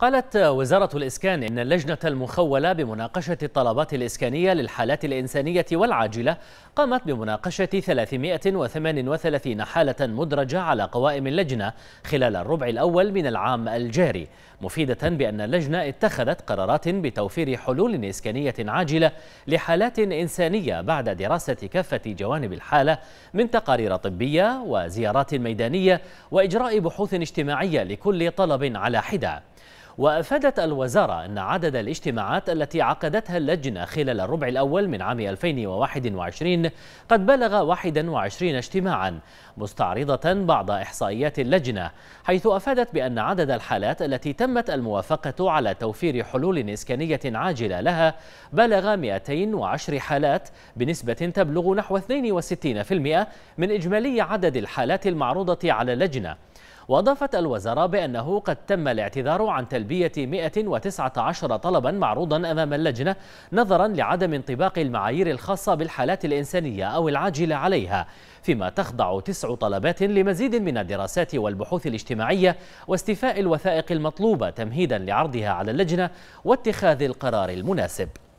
قالت وزارة الإسكان إن اللجنة المخولة بمناقشة الطلبات الإسكانية للحالات الإنسانية والعاجلة قامت بمناقشة 338 حالة مدرجة على قوائم اللجنة خلال الربع الأول من العام الجاري مفيدة بأن اللجنة اتخذت قرارات بتوفير حلول إسكانية عاجلة لحالات إنسانية بعد دراسة كافة جوانب الحالة من تقارير طبية وزيارات ميدانية وإجراء بحوث اجتماعية لكل طلب على حدة وأفادت الوزارة أن عدد الاجتماعات التي عقدتها اللجنة خلال الربع الأول من عام 2021 قد بلغ 21 اجتماعا مستعرضة بعض إحصائيات اللجنة حيث أفادت بأن عدد الحالات التي تمت الموافقة على توفير حلول إسكانية عاجلة لها بلغ 210 حالات بنسبة تبلغ نحو 62% من إجمالي عدد الحالات المعروضة على اللجنة وأضافت الوزارة بأنه قد تم الاعتذار عن تلبية 119 طلبا معروضا أمام اللجنة نظرا لعدم انطباق المعايير الخاصة بالحالات الإنسانية أو العاجلة عليها فيما تخضع تسع طلبات لمزيد من الدراسات والبحوث الاجتماعية واستيفاء الوثائق المطلوبة تمهيدا لعرضها على اللجنة واتخاذ القرار المناسب